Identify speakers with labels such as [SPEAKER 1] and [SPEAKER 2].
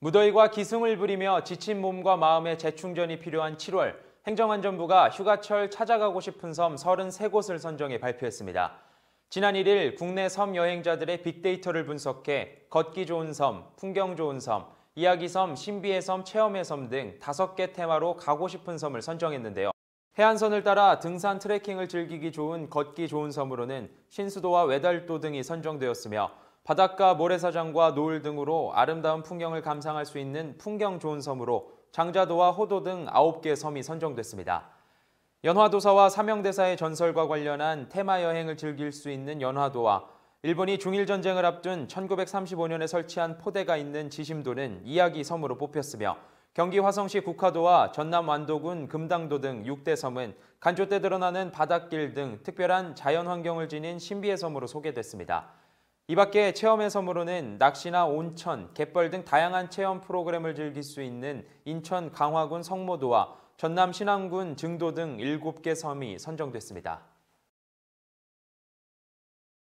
[SPEAKER 1] 무더위와 기승을 부리며 지친 몸과 마음의 재충전이 필요한 7월 행정안전부가 휴가철 찾아가고 싶은 섬 33곳을 선정해 발표했습니다. 지난 1일 국내 섬 여행자들의 빅데이터를 분석해 걷기 좋은 섬, 풍경 좋은 섬, 이야기 섬, 신비의 섬, 체험의 섬 등 5개 테마로 가고 싶은 섬을 선정했는데요. 해안선을 따라 등산 트레킹을 즐기기 좋은 걷기 좋은 섬으로는 신수도와 외달도 등이 선정되었으며 바닷가 모래사장과 노을 등으로 아름다운 풍경을 감상할 수 있는 풍경 좋은 섬으로 장자도와 호도 등 9개 섬이 선정됐습니다. 연화도사와 사명대사의 전설과 관련한 테마 여행을 즐길 수 있는 연화도와 일본이 중일전쟁을 앞둔 1935년에 설치한 포대가 있는 지심도는 이야기 섬으로 뽑혔으며 경기 화성시 국화도와 전남 완도군 금당도 등 6대 섬은 간조 대 드러나는 바닷길 등 특별한 자연 환경을 지닌 신비의 섬으로 소개됐습니다. 이 밖에 체험의 섬으로는 낚시나 온천, 갯벌 등 다양한 체험 프로그램을 즐길 수 있는 인천 강화군 성모도와 전남 신안군 증도 등 7개 섬이 선정됐습니다.